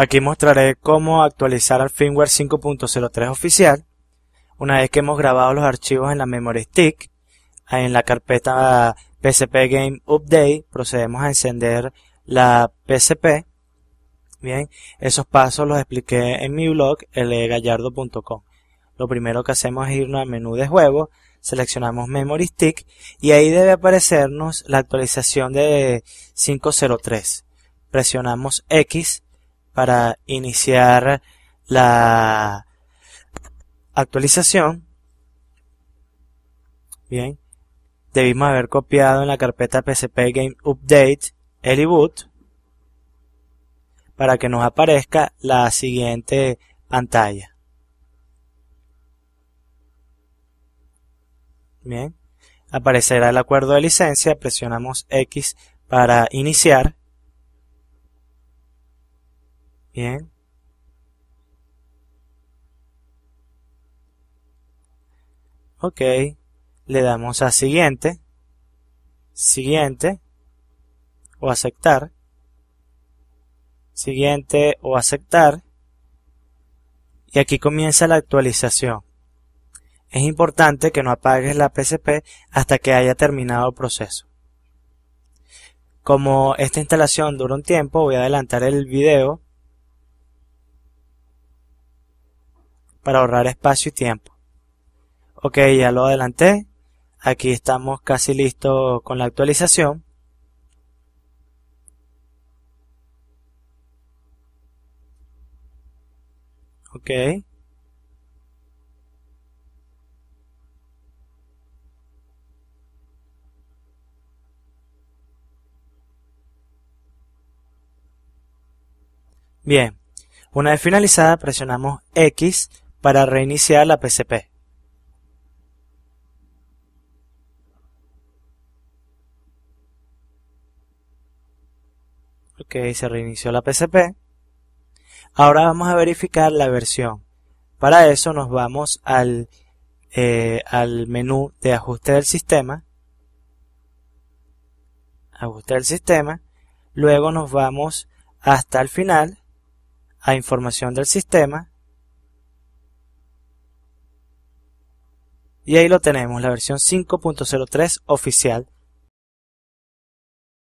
Aquí mostraré cómo actualizar al firmware 5.03 oficial una vez que hemos grabado los archivos en la memory stick. En la carpeta PCP Game Update procedemos a encender la PCP. Bien, esos pasos los expliqué en mi blog lgallardo.com. Lo primero que hacemos es irnos al menú de juego, seleccionamos Memory Stick y ahí debe aparecernos la actualización de 503. Presionamos X para iniciar la actualización. Bien. Debimos haber copiado en la carpeta PCP Game Update el boot para que nos aparezca la siguiente pantalla. Bien. Aparecerá el acuerdo de licencia. Presionamos X para iniciar. Bien. Ok. Le damos a siguiente. Siguiente. O aceptar. Siguiente o aceptar. Y aquí comienza la actualización. Es importante que no apagues la PCP hasta que haya terminado el proceso. Como esta instalación dura un tiempo, voy a adelantar el video para ahorrar espacio y tiempo. Ok, ya lo adelanté. Aquí estamos casi listos con la actualización. Ok. Bien, una vez finalizada presionamos X para reiniciar la pcp ok se reinició la pcp ahora vamos a verificar la versión para eso nos vamos al, eh, al menú de ajuste del sistema ajuste del sistema luego nos vamos hasta el final a información del sistema Y ahí lo tenemos, la versión 5.03 oficial